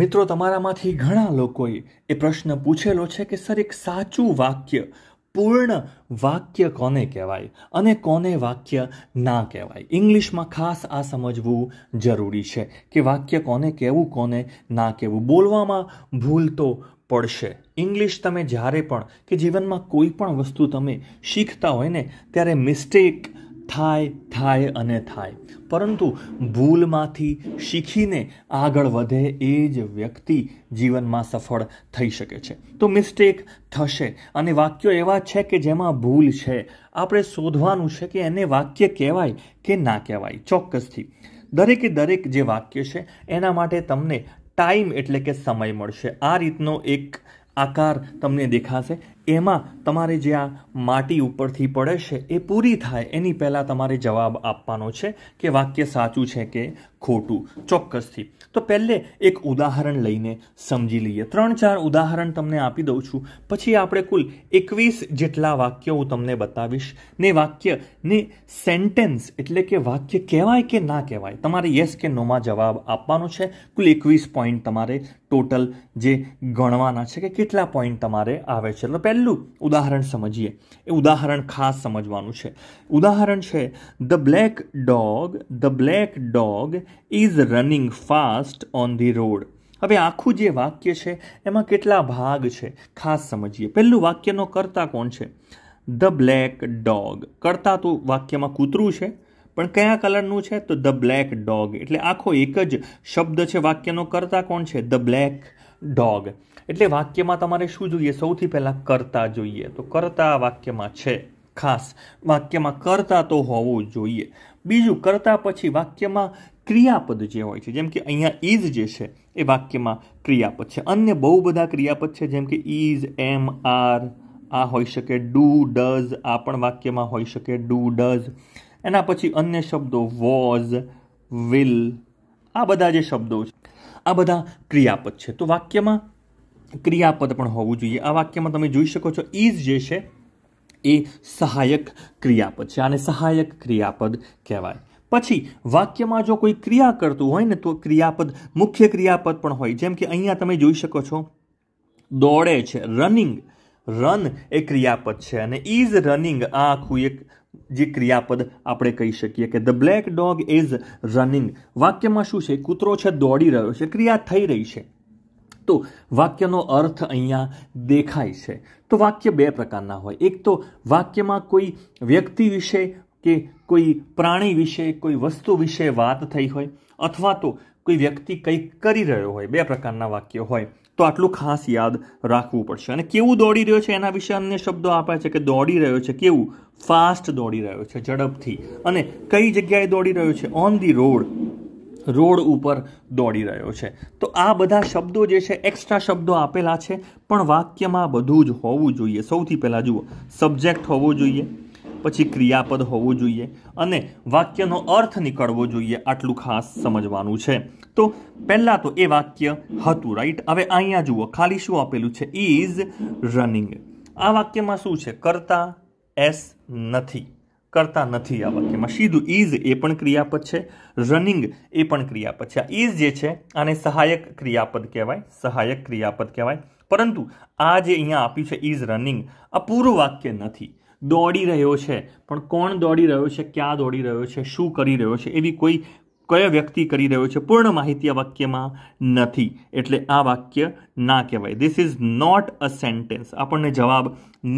મિત્રો તમારામાંથી ઘણા લોકોએ એ પ્રશ્ન પૂછેલો છે કે સર એક સાચું વાક્ય પૂર્ણ વાક્ય કોને કહેવાય અને કોને વાક્ય ના કહેવાય ઇંગ્લિશમાં ખાસ આ સમજવું જરૂરી છે કે વાક્ય કોને કહેવું કોને ના કહેવું બોલવામાં ભૂલ તો પડશે ઇંગ્લિશ તમે જ્યારે પણ કે જીવનમાં કોઈ પણ વસ્તુ તમે શીખતા હોય ને ત્યારે મિસ્ટેક થાય થાય અને થાય પરંતુ ભૂલમાંથી શીખીને આગળ વધે એ જ વ્યક્તિ જીવનમાં સફળ થઈ શકે છે તો મિસ્ટેક થશે અને વાક્યો એવા છે કે જેમાં ભૂલ છે આપણે શોધવાનું છે કે એને વાક્ય કહેવાય કે ના કહેવાય ચોક્કસથી દરેકે દરેક જે વાક્ય છે એના માટે તમને ટાઈમ એટલે કે સમય મળશે આ રીતનો એક આકાર તમને દેખાશે એમાં તમારે જે આ માટી ઉપરથી પડે છે એ પૂરી થાય એની પહેલાં તમારે જવાબ આપવાનો છે કે વાક્ય સાચું છે કે ખોટું ચોક્કસથી તો પહેલે એક ઉદાહરણ લઈને સમજી લઈએ ત્રણ ચાર ઉદાહરણ તમને આપી દઉં છું પછી આપણે કુલ એકવીસ જેટલા વાક્ય હું તમને બતાવીશ ને વાક્ય ને સેન્ટેન્સ એટલે કે વાક્ય કહેવાય કે ના કહેવાય તમારે યસ કે નોમાં જવાબ આપવાનો છે કુલ એકવીસ પોઈન્ટ તમારે ટોટલ જે ગણવાના છે કે કેટલા પોઈન્ટ તમારે આવે છે એટલે પહેલું ઉદાહરણ સમજીએ એ ઉદાહરણ ખાસ સમજવાનું છે ઉદાહરણ છે the black dog the black dog is running fast on the road હવે આખું જે વાક્ય છે એમાં કેટલા ભાગ છે ખાસ સમજીએ પહેલું વાક્યનો કર્તા કોણ છે ધ બ્લેક ડોગ કર્તા તો વાક્યમાં કૂતરું છે પણ કયા કલરનું છે તો ધ બ્લેક ડોગ એટલે આખો એક જ શબ્દ છે વાક્યનો કરતા કોણ છે ધ બ્લેક ડોગ એટલે વાક્યમાં તમારે શું જોઈએ સૌથી પહેલાં કરતા જોઈએ તો કરતા વાક્યમાં છે ખાસ વાક્યમાં કરતા તો હોવું જોઈએ બીજું કરતા પછી વાક્યમાં ક્રિયાપદ જે હોય છે જેમ કે અહીંયા ઇઝ જે છે એ વાક્યમાં ક્રિયાપદ છે અન્ય બહુ બધા ક્રિયાપદ છે જેમ કે ઇઝ એમ આર આ હોઈ શકે ડુ ડઝ આ પણ વાક્યમાં હોઈ શકે ડુ ડઝ એના પછી અન્ય શબ્દો વોઝ વિલ આ બધા જે શબ્દો છે આ બધા ક્રિયાપદ છે તો વાક્યમાં ક્રિયાપદ પણ હોવું જોઈએ આ વાક્યમાં તમે જોઈ શકો છો ઇઝ જે છે એ સહાયક ક્રિયાપદ છે આને સહાયક ક્રિયાપદ કહેવાય પછી વાક્યમાં જો કોઈ ક્રિયા કરતું હોય ને તો ક્રિયાપદ મુખ્ય ક્રિયાપદ પણ હોય જેમ કે અહીંયા તમે જોઈ શકો છો દોડે છે રનિંગ રન એ ક્રિયાપદ છે અને ઇઝ રનિંગ આ આખું એક જે ક્રિયાપદ આપણે કહી શકીએ કે the black dog is running વાક્યમાં શું છે કૂતરો છે દોડી રહ્યો છે ક્રિયા થઈ રહી છે તો વાક્યનો અર્થ અહીંયા દેખાય છે તો વાક્ય બે પ્રકારના હોય એક તો વાક્યમાં કોઈ વ્યક્તિ વિશે કે કોઈ પ્રાણી વિશે કોઈ વસ્તુ વિશે વાત થઈ હોય અથવા તો કોઈ વ્યક્તિ કંઈક કરી રહ્યો હોય બે પ્રકારના વાક્ય હોય તો આટલું ખાસ યાદ રાખવું પડશે અને કેવું દોડી રહ્યો છે એના વિશે અન્ય શબ્દો આપ્યા છે કે દોડી રહ્યો છે કેવું ફાસ્ટ દોડી રહ્યો છે ઝડપથી અને કઈ જગ્યાએ દોડી રહ્યો છે ઓન ધી રોડ રોડ ઉપર દોડી રહ્યો છે તો આ બધા શબ્દો જે છે એક્સ્ટ્રા શબ્દો આપેલા છે પણ વાક્યમાં બધું જ હોવું જોઈએ સૌથી પહેલાં જુઓ સબ્જેક્ટ હોવો જોઈએ પછી ક્રિયાપદ હોવું જોઈએ અને વાક્યનો અર્થ નીકળવો જોઈએ આટલું ખાસ સમજવાનું છે તો પહેલાં તો એ વાક્ય હતું રાઈટ હવે અહીંયા જુઓ ખાલી શું આપેલું છે ઇઝ રનિંગ આ વાક્યમાં શું છે કરતા એસ નથી કરતા નથી આ વાક્યમાં સીધું ઇઝ એ પણ ક્રિયાપદ છે રનિંગ એ પણ ક્રિયાપદ છે આ ઇઝ જે છે આને સહાયક ક્રિયાપદ કહેવાય સહાયક ક્રિયાપદ કહેવાય પરંતુ આ જે અહીંયા આપ્યું છે ઇઝ રનિંગ આ પૂરું વાક્ય નથી દોડી રહ્યો છે પણ કોણ દોડી રહ્યો છે ક્યાં દોડી રહ્યો છે શું કરી રહ્યો છે એવી કોઈ કયો વ્યક્તિ કરી રહ્યો છે પૂર્ણ માહિતી આ વાક્યમાં નથી એટલે આ વાક્ય ના કહેવાય this is not a sentence આપણને જવાબ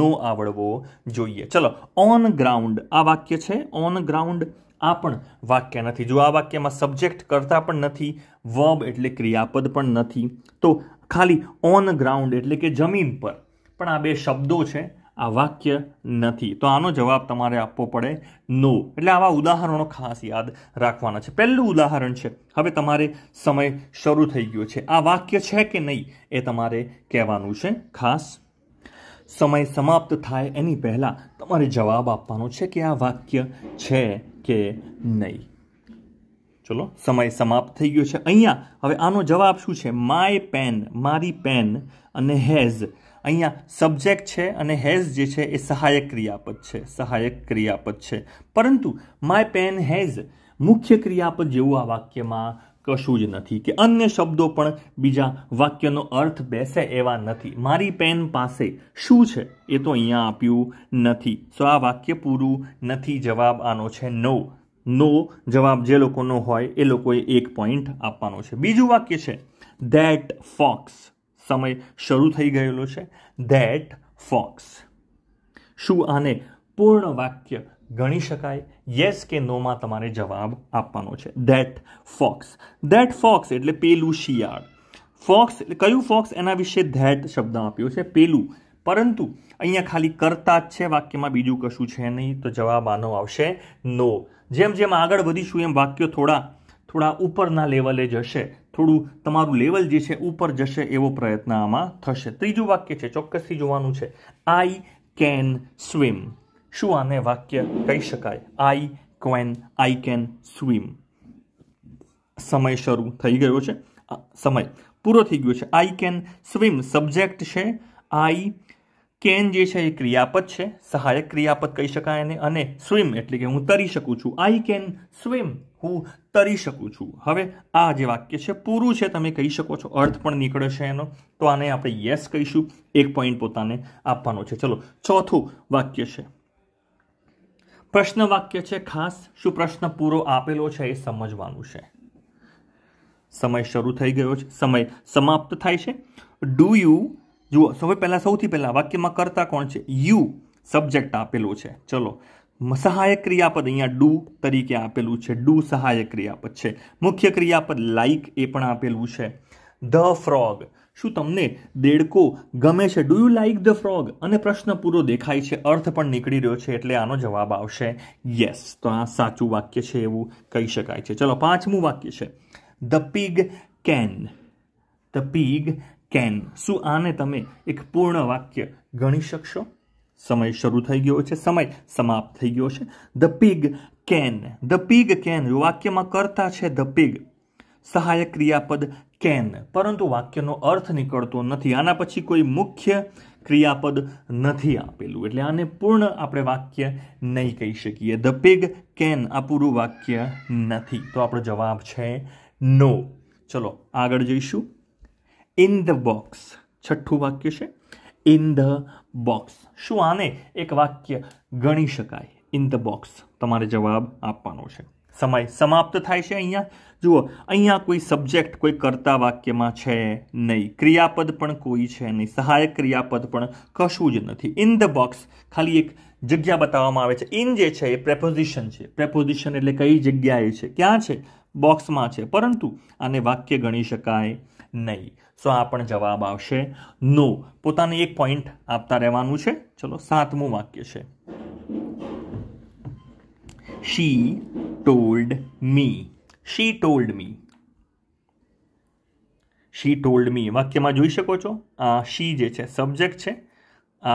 નો આવડવો જોઈએ ચલો ઓન ગ્રાઉન્ડ આ વાક્ય છે ઓન ગ્રાઉન્ડ આ પણ વાક્ય નથી જો આ વાક્યમાં સબ્જેક્ટ કરતા પણ નથી વર્બ એટલે ક્રિયાપદ પણ નથી તો ખાલી ઓન ગ્રાઉન્ડ એટલે કે જમીન પર પણ આ બે શબ્દો છે આ વાક્ય નથી તો આનો જવાબ તમારે આપવો પડે નો એટલે આવા ઉદાહરણો ખાસ યાદ રાખવાના છે પહેલું ઉદાહરણ છે હવે તમારે સમય શરૂ થઈ ગયો છે આ વાક્ય છે કે નહીં એ તમારે કહેવાનું છે ખાસ સમય સમાપ્ત થાય એની પહેલાં તમારે જવાબ આપવાનો છે કે આ વાક્ય છે કે નહીં ચલો સમય સમાપ્ત થઈ ગયો છે અહીંયા હવે આનો જવાબ શું છે માય પેન મારી પેન અને હેઝ અહીંયા સબ્જેક્ટ છે અને હેઝ જે છે એ સહાયક ક્રિયાપદ છે સહાયક ક્રિયાપદ છે પરંતુ માય પેન હેઝ મુખ્ય ક્રિયાપદ જેવું આ વાક્યમાં કશું જ નથી કે અન્ય શબ્દો પણ બીજા વાક્યનો અર્થ બેસે એવા નથી મારી પેન પાસે શું છે એ તો અહીંયા આપ્યું નથી સો આ વાક્ય પૂરું નથી જવાબ આનો છે નો નો જવાબ જે લોકોનો હોય એ લોકોએ એક પોઈન્ટ આપવાનો છે બીજું વાક્ય છે ધેટ ફોક્સ સમય શરૂ થઈ ગયેલો છે ધેટ ફોક્સ શું આને પૂર્ણ વાક્ય ગણી શકાય યસ કે નોમાં તમારે જવાબ આપવાનો છે ધેટ ફોક્સ ધેટ ફોક્સ એટલે પેલું શિયાળ ફોક્સ એટલે કયું ફોક્સ એના વિશે ધેટ શબ્દ આપ્યો છે પેલું પરંતુ અહીંયા ખાલી કરતા જ છે વાક્યમાં બીજું કશું છે નહીં તો જવાબ આનો આવશે નો જેમ જેમ આગળ વધીશું એમ વાક્યો થોડા થોડા ઉપરના લેવલે જશે થોડું તમારું લેવલ જે છે ઉપર જશે એવો પ્રયત્ન આમાં થશે ત્રીજું વાક્ય છે ચોક્કસથી જોવાનું છે આઈ કેન સ્વિમ શું આને વાક્ય કહી શકાય આઈ ક્વેન આઈ કેન સ્વિમ સમય શરૂ થઈ ગયો છે સમય પૂરો થઈ ગયો છે આઈ કેન સ્વિમ સબ્જેક્ટ છે આઈ કેન જે છે એ ક્રિયાપદ છે સહાયક ક્રિયાપદ કહી શકાય અને અને સ્વિમ એટલે કે હું તરી શકું છું આઈ કેન સ્વિમ હું તરી શકું છું હવે આ જે વાક્ય છે પૂરું છે તમે કહી શકો છો અર્થ પણ નીકળે છે એનો તો આને આપણે યસ કહીશું એક પોઈન્ટ પોતાને આપવાનો છે ચલો ચોથું વાક્ય છે પ્રશ્ન વાક્ય છે ખાસ શું પ્રશ્ન પૂરો આપેલો છે એ સમજવાનું છે સમય શરૂ થઈ ગયો છે સમય સમાપ્ત થાય છે ડુ યુ જુઓ સૌ પહેલાં સૌથી પહેલાં વાક્યમાં કરતા કોણ છે યુ સબ્જેક્ટ આપેલો છે ચલો સહાયક ક્રિયાપદ અહીંયા ડુ તરીકે આપેલું છે ડુ સહાયક ક્રિયાપદ છે મુખ્ય ક્રિયાપદ લાઇક એ પણ આપેલું છે ધ ફ્રોગ શું તમને દેડકો ગમે છે do you like the frog અને પ્રશ્ન પૂરો દેખાય છે અર્થ પણ નીકળી રહ્યો છે એટલે આનો જવાબ આવશે યસ તો આ સાચું વાક્ય છે એવું કહી શકાય છે ચલો પાંચમું વાક્ય છે the pig can the pig can શું આને તમે એક પૂર્ણ વાક્ય ગણી શકશો સમય શરૂ થઈ ગયો છે સમય સમાપ્ત થઈ ગયો છે the pig can the pig can વાક્યમાં કરતા છે ધ પિગ સહાયક ક્રિયાપદ કેન પરંતુ વાક્યનો અર્થ નીકળતો નથી આના પછી કોઈ મુખ્ય ક્રિયાપદ નથી આપેલું એટલે આને પૂર્ણ આપણે વાક્ય નહીં કહી શકીએ ધ પિગ કેન આ પૂરું વાક્ય નથી તો આપણો જવાબ છે નો ચલો આગળ જઈશું ઇન ધ બોક્સ છઠ્ઠું વાક્ય છે ઇન ધ બોક્સ શું આને એક વાક્ય ગણી શકાય ઇન ધ બોક્સ તમારે જવાબ આપવાનો છે સમય સમાપ્ત થાય છે અહીંયા જુઓ અહીંયા કોઈ સબ્જેક્ટ કોઈ કરતા વાક્યમાં છે નહીં ક્રિયાપદ પણ કોઈ છે નહીં સહાયક ક્રિયાપદ પણ કશું જ નથી ઇન ધ બોક્સ ખાલી એક જગ્યા બતાવવામાં આવે છે ઇન જે છે એ પ્રેપોઝિશન છે પ્રેપોઝિશન એટલે કઈ જગ્યાએ છે ક્યાં છે બોક્સમાં છે પરંતુ આને વાક્ય ગણી શકાય નહીં સો આ પણ જવાબ આવશે નો પોતાને એક પોઈન્ટ આપતા રહેવાનું છે ચલો સાતમું વાક્ય છે she told me she told me she told me વાક્યમાં જોઈ શકો છો આ શી જે છે સબ્જેક્ટ છે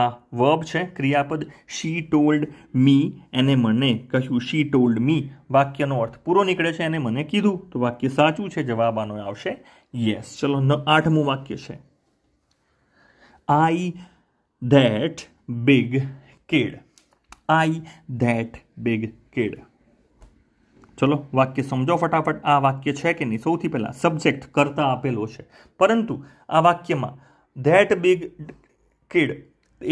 આ વર્બ છે ક્રિયાપદ શી ટોલ્ડ મી એને મને કહ્યું શી ટોલ્ડ મી વાક્યનો અર્થ પૂરો નીકળે છે એને મને કીધું તો વાક્ય સાચું છે જવાબ આનો આવશે યસ ચલો આઠમું વાક્ય છે I that big kid I that big kid ચલો વાક્ય સમજો ફટાફટ આ વાક્ય છે કે નહીં સૌથી પહેલાં સબ્જેક્ટ કરતા આપેલો છે પરંતુ આ વાક્યમાં ધેટ બિગ કિડ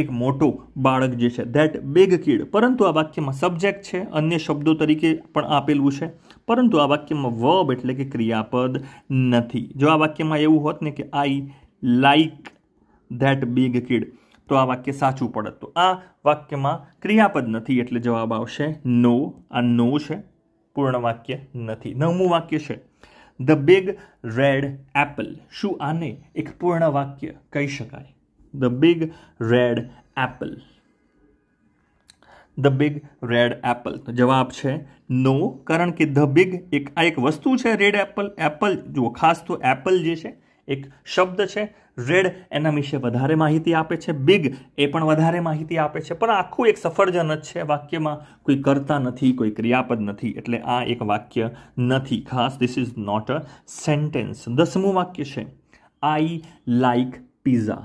એક મોટો બાળક જે છે ધેટ બેગ કિડ પરંતુ આ વાક્યમાં સબ્જેક્ટ છે અન્ય શબ્દો તરીકે પણ આપેલું છે પરંતુ આ વાક્યમાં વર્બ એટલે કે ક્રિયાપદ નથી જો આ વાક્યમાં એવું હોત ને કે I like that bag kid તો આ વાક્ય સાચું પડત તો આ વાક્યમાં ક્રિયાપદ નથી એટલે જવાબ આવશે નો આ નો છે પૂર્ણ વાક્ય નથી નવમું વાક્ય છે ધ બિગ રેડ એપલ શું આને એક પૂર્ણ વાક્ય કહી શકાય the big red apple the big red apple તો જવાબ છે નો કારણ કે ધ બિગ એક આ એક વસ્તુ છે રેડ એપલ એપલ જુઓ ખાસ તો એપલ જે છે એક શબ્દ છે રેડ એના વિશે વધારે માહિતી આપે છે બિગ એ પણ વધારે માહિતી આપે છે પણ આખું એક સફરજન જ છે વાક્યમાં કોઈ કરતા નથી કોઈ ક્રિયાપદ નથી એટલે આ એક વાક્ય નથી ખાસ this is not a sentence દસમું વાક્ય છે I like pizza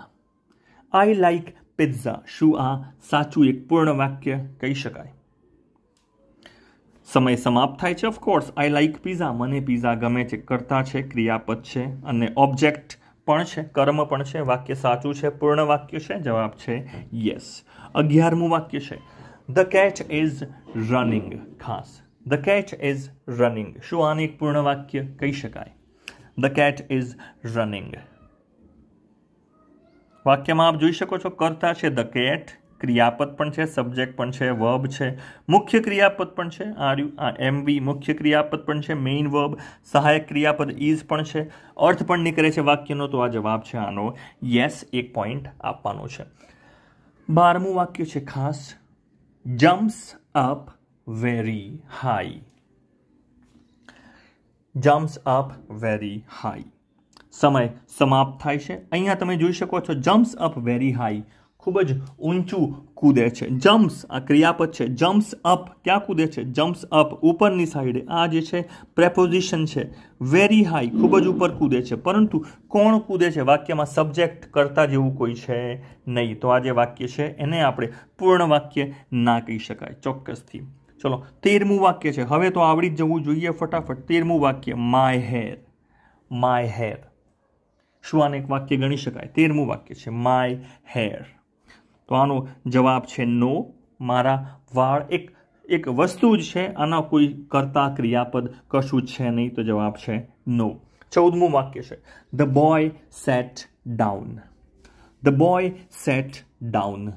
I like pizza શું આ સાચું એક પૂર્ણ વાક્ય કહી શકાય સમય સમાપ્ત થાય છે ઓફકોર્સ આઈ લાઈક પિઝા મને પિઝા ગમે છે કરતા છે ક્રિયાપદ છે અને ઓબ્જેક્ટ પણ છે કર્મ પણ છે વાક્ય સાચું છે પૂર્ણ વાક્ય છે જવાબ છે યસ અગિયારમું વાક્ય છે ધ કેચ ઇઝ રનિંગ ખાસ ધ કેચ ઇઝ રનિંગ શું આને એક પૂર્ણ વાક્ય કહી શકાય ધ કેટ ઇઝ રનિંગ વાક્યમાં આપ જોઈ શકો છો કર્તા છે ધ કેટ ક્રિયાપદ પણ છે સબ્જેક્ટ પણ છે વર્બ છે મુખ્ય ક્રિયાપદ પણ છે આર યુ આ એમવી મુખ્ય ક્રિયાપદ પણ છે મેઇન વર્બ સહાયક ક્રિયાપદ ઇઝ પણ છે અર્થ પણ નીકળે છે વાક્યનો તો આ જવાબ છે આનો યસ એક પોઈન્ટ આપવાનો છે બારમું વાક્ય છે ખાસ jumps up very high jumps up very high સમય સમાપ્ત થાય છે અહીંયા તમે જોઈ શકો છો જમ્પ્સ અપ વેરી હાઈ ખૂબ જ ઊંચું કૂદે છે જમ્પ્સ આ ક્રિયાપદ છે જમ્પ્સ અપ ક્યાં કૂદે છે જમ્પ્સ અપ ઉપરની સાઈડે આ જે છે પ્રેપોઝિશન છે વેરી હાઈ ખૂબ જ ઉપર કૂદે છે પરંતુ કોણ કૂદે છે વાક્યમાં સબ્જેક્ટ કરતા જેવું કોઈ છે નહીં તો આ જે વાક્ય છે એને આપણે પૂર્ણ વાક્ય ના કહી શકાય ચોક્કસથી ચલો તેરમું વાક્ય છે હવે તો આવડી જ જવું જોઈએ ફટાફટ તેરમું વાક્ય માય હેર માય હેર શું આને એક વાક્ય ગણી શકાય તેરમું વાક્ય છે માય હેર તો આનો જવાબ છે નો મારા વાળ એક એક વસ્તુ જ છે આના કોઈ કરતા ક્રિયાપદ કશું જ છે નહીં તો જવાબ છે નો ચૌદમું વાક્ય છે the boy sat down the boy sat down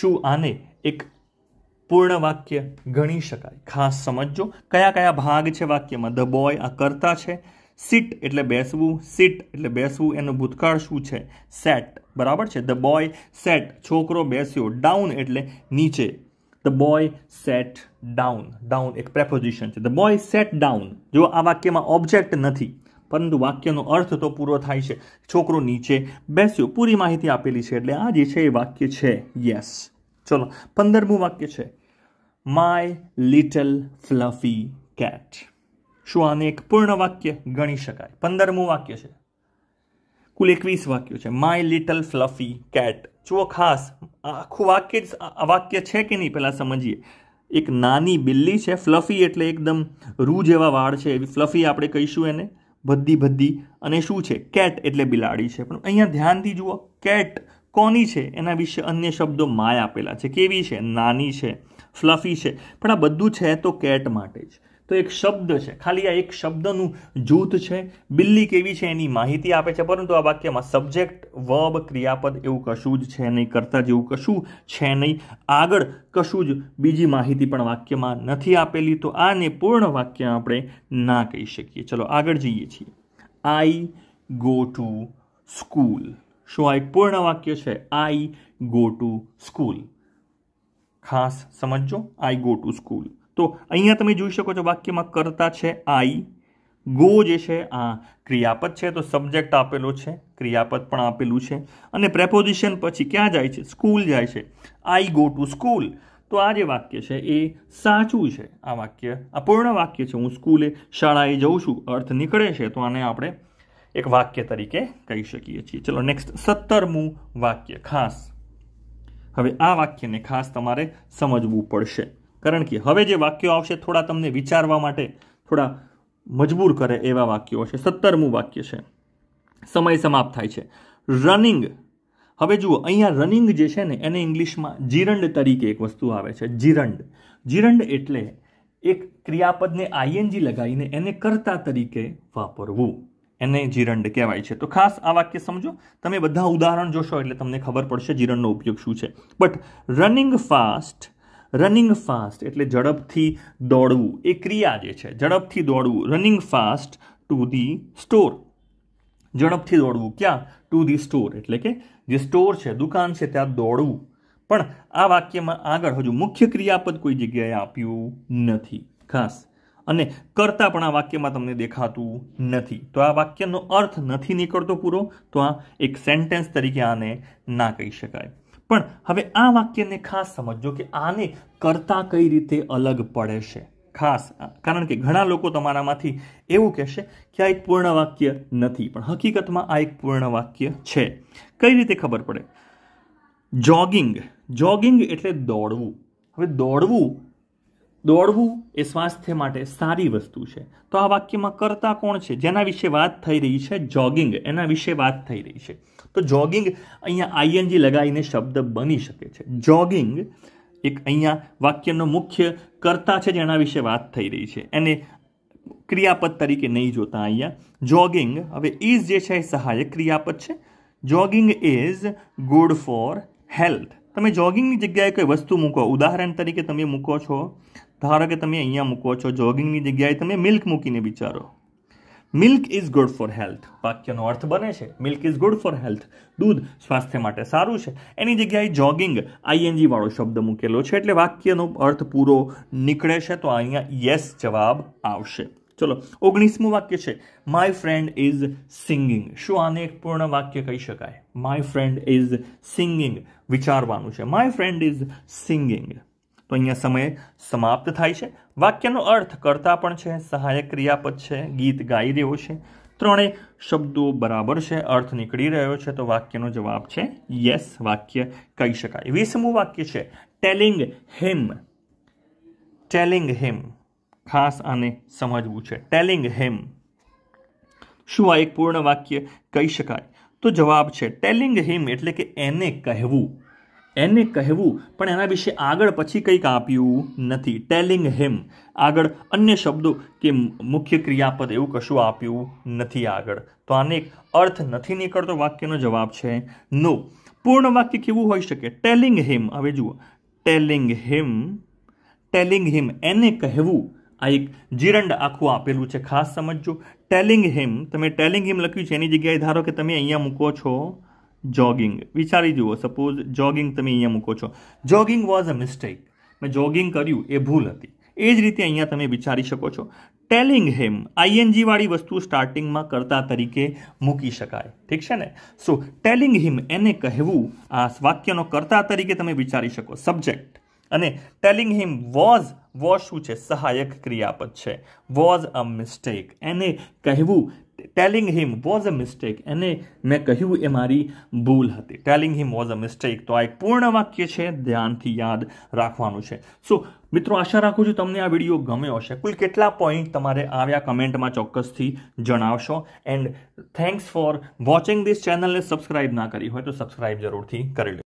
શું આને એક પૂર્ણ વાક્ય ગણી શકાય ખાસ સમજો કયા કયા ભાગ છે વાક્યમાં ધ બોય આ કરતા છે સીટ એટલે બેસવું સીટ એટલે બેસવું એનું ભૂતકાળ શું છે સેટ બરાબર છે ધ બોય સેટ છોકરો બેસ્યો ડાઉન એટલે નીચે the boy sat down down એક પ્રેપોઝિશન છે ધ બોય સેટ ડાઉન જો આ વાક્યમાં ઓબ્જેક્ટ નથી પરંતુ વાક્યનો અર્થ તો પૂરો થાય છે છોકરો નીચે બેસ્યો પૂરી માહિતી આપેલી છે એટલે આ જે છે એ વાક્ય છે યસ ચલો પંદરમું વાક્ય છે માય લિટલ ફ્લફી કેટ શું આને એક પૂર્ણ વાક્ય ગણી શકાય પંદરમું વાક્ય છે કુલ એકવીસ વાક્યો છે માય લિટલ ફ્લફી કેટ જુઓ ખાસ આખું વાક્ય જ વાક્ય છે કે નહીં પહેલાં સમજીએ એક નાની બિલ્લી છે ફ્લફી એટલે એકદમ રૂ જેવા વાળ છે એવી ફ્લફી આપણે કહીશું એને ભદ્દી ભદ્દી અને શું છે કેટ એટલે બિલાડી છે પણ અહીંયા ધ્યાનથી જુઓ કેટ કોની છે એના વિશે અન્ય શબ્દો માય આપેલા છે કેવી છે નાની છે ફ્લફી છે પણ આ બધું છે તો કેટ માટે જ તો એક શબ્દ છે ખાલી આ એક શબ્દનું જૂથ છે બિલ્લી કેવી છે એની માહિતી આપે છે પરંતુ આ વાક્યમાં સબ્જેક્ટ વર્બ ક્રિયાપદ એવું કશું જ છે નહીં કરતા જેવું કશું છે નહીં આગળ કશું જ બીજી માહિતી પણ વાક્યમાં નથી આપેલી તો આને પૂર્ણ વાક્ય આપણે ના કહી શકીએ ચલો આગળ જઈએ છીએ આઈ ગો ટુ સ્કૂલ શું આ એક પૂર્ણ વાક્ય છે આઈ ગો ટુ સ્કૂલ ખાસ સમજો આઈ ગો ટુ સ્કૂલ તો અહીંયા તમે જોઈ શકો છો વાક્યમાં કરતા છે આઈ ગો જે છે આ ક્રિયાપદ છે તો સબ્જેક્ટ આપેલો છે ક્રિયાપદ પણ આપેલું છે અને પ્રેપોઝિશન પછી ક્યાં જાય છે સ્કૂલ જાય છે આઈ ગો ટુ સ્કૂલ તો આ જે વાક્ય છે એ સાચું છે આ વાક્ય આ પૂર્ણ વાક્ય છે હું સ્કૂલે શાળાએ જઉં છું અર્થ નીકળે છે તો આને આપણે એક વાક્ય તરીકે કહી શકીએ છીએ ચલો નેક્સ્ટ સત્તરમું વાક્ય ખાસ હવે આ વાક્યને ખાસ તમારે સમજવું પડશે કારણ કે હવે જે વાક્યો આવશે થોડા તમને વિચારવા માટે થોડા મજબૂર કરે એવા વાક્યો છે સત્તરમું વાક્ય છે સમય સમાપ્ત થાય છે રનિંગ હવે જુઓ અહીંયા રનિંગ જે છે ને એને ઇંગ્લિશમાં જીરંડ તરીકે એક વસ્તુ આવે છે જીરંડ જીરંડ એટલે એક ક્રિયાપદને આઈએનજી લગાવીને એને કર્તા તરીકે વાપરવું એને જીરંડ કહેવાય છે તો ખાસ આ વાક્ય સમજો તમે બધા ઉદાહરણ જોશો એટલે તમને ખબર પડશે જીરંડનો ઉપયોગ શું છે but running fast running fast એટલે ઝડપથી દોડવું એ ક્રિયા જે છે ઝડપથી દોડવું running fast to the store ઝડપથી દોડવું ક્યાં ટુ ધી સ્ટોર એટલે કે જે સ્ટોર છે દુકાન છે ત્યાં દોડવું પણ આ વાક્યમાં આગળ હજુ મુખ્ય ક્રિયાપદ કોઈ જગ્યાએ આપ્યું નથી ખાસ અને કરતા પણ આ વાક્યમાં તમને દેખાતું નથી તો આ વાક્યનો અર્થ નથી નીકળતો પૂરો તો આ એક સેન્ટેન્સ તરીકે આને ના કહી શકાય પણ હવે આ વાક્યને ખાસ સમજો કે આને કરતા કઈ રીતે અલગ પડે છે ખાસ કારણ કે ઘણા લોકો તમારામાંથી એવું કહેશે કે આ એક પૂર્ણ વાક્ય નથી પણ હકીકતમાં આ એક પૂર્ણ વાક્ય છે કઈ રીતે ખબર પડે જોગિંગ જોગિંગ એટલે દોડવું હવે દોડવું દોડવું એ સ્વાસ્થ્ય માટે સારી વસ્તુ છે તો આ વાક્યમાં કરતા કોણ છે જેના વિશે વાત થઈ રહી છે જોગિંગ એના વિશે વાત થઈ રહી છે તો જોગિંગ અહીંયા આઈએનજી લગાવીને શબ્દ બની શકે છે જોગિંગ એક અહીંયા વાક્યનો મુખ્ય કર્તા છે જેના વિશે વાત થઈ રહી છે એને ક્રિયાપદ તરીકે નહીં જોતા અહીંયા જોગિંગ હવે ઇઝ જે છે એ સહાયક ક્રિયાપદ છે jogging is good for health તમે જોગિંગની જગ્યાએ કોઈ વસ્તુ મૂકો ઉદાહરણ તરીકે તમે મૂકો છો ધારો કે તમે અહીંયા મૂકો છો જોગિંગની જગ્યાએ તમે મિલ્ક મૂકીને વિચારો milk is good for health વાક્યનો અર્થ બને છે milk is good for health દૂધ સ્વાસ્થ્ય માટે સારું છે એની જગ્યાએ જોગિંગ આઈએનજી વાળો શબ્દ મૂકેલો છે એટલે વાક્યનો અર્થ પૂરો નીકળે છે તો અહીંયા યસ જવાબ આવશે ચલો ઓગણીસમું વાક્ય છે માય ફ્રેન્ડ ઇઝ સિંગિંગ શું આને એક પૂર્ણ વાક્ય કહી શકાય માય ફ્રેન્ડ ઇઝ સિંગિંગ વિચારવાનું છે માય ફ્રેન્ડ ઇઝ સિંગિંગ તો અહીંયા સમય સમાપ્ત થાય છે વાક્યનો અર્થ કરતા પણ છે સહાયક ક્રિયાપદ છે ગીત ગાઈ રહ્યો છે ત્રણેય શબ્દો બરાબર છે અર્થ નીકળી રહ્યો છે તો વાક્યનો જવાબ છે યસ વાક્ય કહી શકાય વીસમું વાક્ય છે ટેલિંગ હેમ ટેલિંગ હેમ ખાસ આને સમજવું છે ટેલિંગ હેમ શું આ એક પૂર્ણ વાક્ય કહી શકાય તો જવાબ છે ટેલિંગ હિમ એટલે કે એને કહેવું એને કહેવું પણ એના વિશે આગળ પછી કંઈક આપ્યું નથી ટેલિંગ હિમ આગળ અન્ય શબ્દો કે મુખ્ય ક્રિયાપદ એવું કશું આપ્યું નથી આગળ તો આને એક અર્થ નથી નીકળતો વાક્યનો જવાબ છે નો પૂર્ણ વાક્ય કેવું હોઈ શકે ટેલિંગ હિમ હવે જુઓ ટેલિંગ હિમ ટેલિંગ હિમ એને કહેવું આ એક જીરંડ આખું આપેલું છે ખાસ સમજજો ટેલિંગ હિમ તમે ટેલિંગ હિમ લખ્યું છે એની જગ્યાએ ધારો કે તમે અહીંયા મૂકો છો જોગિંગ વિચારી જુઓ સપોઝ જોગિંગ તમે અહીંયા મૂકો છો જોગિંગ વોઝ અ મિસ્ટેક મેં જોગિંગ કર્યું એ ભૂલ હતી એ જ રીતે અહીંયા તમે વિચારી શકો છો ટેલિંગ હેમ આઈએનજીવાળી વસ્તુ સ્ટાર્ટિંગમાં કરતા તરીકે મૂકી શકાય ઠીક છે ને સો ટેલિંગ હિમ એને કહેવું આ વાક્યનો કર્તા તરીકે તમે વિચારી શકો સબ્જેક્ટ અને ટેલિંગ હિમ વોઝ વોઝ શું છે સહાયક ક્રિયાપદ છે વોઝ અ મિસ્ટેક એને કહેવું telling him was a mistake એને મેં કહ્યું એ મારી ભૂલ હતી telling him was a mistake તો આ એક પૂર્ણ વાક્ય છે ધ્યાનથી યાદ રાખવાનું છે સો મિત્રો આશા રાખું છું તમને આ વિડીયો ગમ્યો હશે કુલ કેટલા પોઈન્ટ તમારે આવ્યા કમેન્ટમાં ચોક્કસથી જણાવશો and thanks for watching this ચેનલને સબસ્ક્રાઈબ ના કરી હોય તો સબસ્ક્રાઈબ જરૂરથી કરી લો